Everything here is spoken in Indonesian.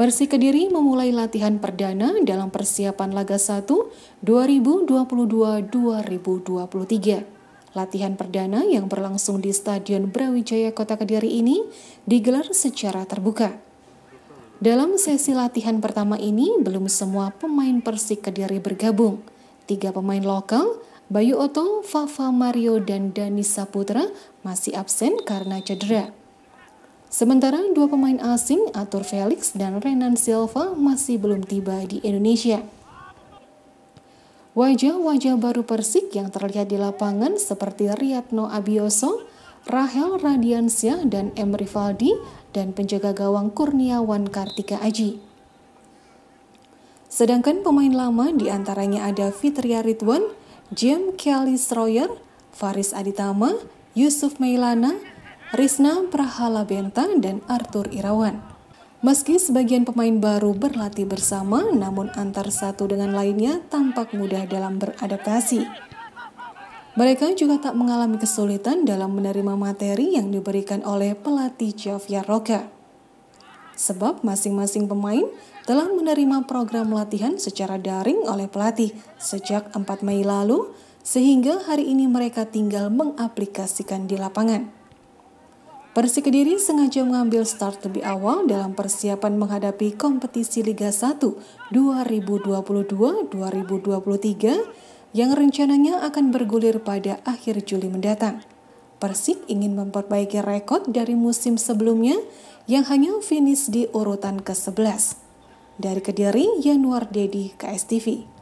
Persi Kediri memulai latihan perdana dalam persiapan Laga 1 2022-2023. Latihan perdana yang berlangsung di Stadion Brawijaya Kota Kediri ini digelar secara terbuka. Dalam sesi latihan pertama ini belum semua pemain Persi Kediri bergabung. Tiga pemain lokal, Bayu Oto, Fafa Mario, dan Dani Saputra masih absen karena cedera. Sementara dua pemain asing, Arthur Felix dan Renan Silva masih belum tiba di Indonesia. Wajah-wajah baru Persik yang terlihat di lapangan seperti Riyadno Abioso, Rahel Radiansyah dan Emri Valdi dan penjaga gawang Kurniawan Kartika Aji. Sedangkan pemain lama diantaranya ada Fitria Ridwan, Jim Kelly Sroyer, Faris Aditama, Yusuf Mailana, Risna Prahala Benta dan Arthur Irawan. Meski sebagian pemain baru berlatih bersama, namun antar satu dengan lainnya tampak mudah dalam beradaptasi. Mereka juga tak mengalami kesulitan dalam menerima materi yang diberikan oleh pelatih Javier Roca. Sebab masing-masing pemain telah menerima program latihan secara daring oleh pelatih sejak 4 Mei lalu, sehingga hari ini mereka tinggal mengaplikasikan di lapangan. Persik Kediri sengaja mengambil start lebih awal dalam persiapan menghadapi kompetisi Liga 1 2022-2023 yang rencananya akan bergulir pada akhir Juli mendatang. Persik ingin memperbaiki rekor dari musim sebelumnya yang hanya finish di urutan ke-11. Dari Kediri, Yanuar Dedi, KSTV.